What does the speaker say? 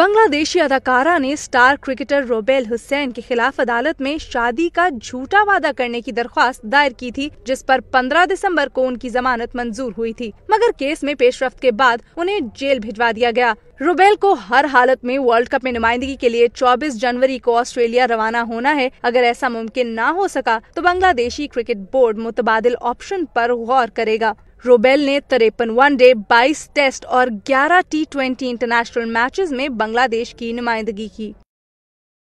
बांग्लादेशी अदाकारा ने star cricketer रोबेल Hussain के खिलाफ अदालत में शादी का झूठा वादा करने की दरख्वास्त दायर की थी जिस पर 15 दिसंबर को उनकी जमानत मंजूर हुई थी मगर केस में पेशरफ के बाद उन्हें जेल भिजवा दिया गया रुबेल को हर हालत में वर्ल्ड कप में नुमाइंदगी के लिए 24 जनवरी को ऑस्ट्रेलिया रवाना होना है अगर ऐसा मुमकिन ना हो सका तो बांग्लादेशी क्रिकेट बोर्ड मुतबाद ऑप्शन पर गौर करेगा रोबेल ने तिरपन वनडे 22 टेस्ट और 11 टी ट्वेंटी इंटरनेशनल मैचेस में बांग्लादेश की नुमाइंदगी की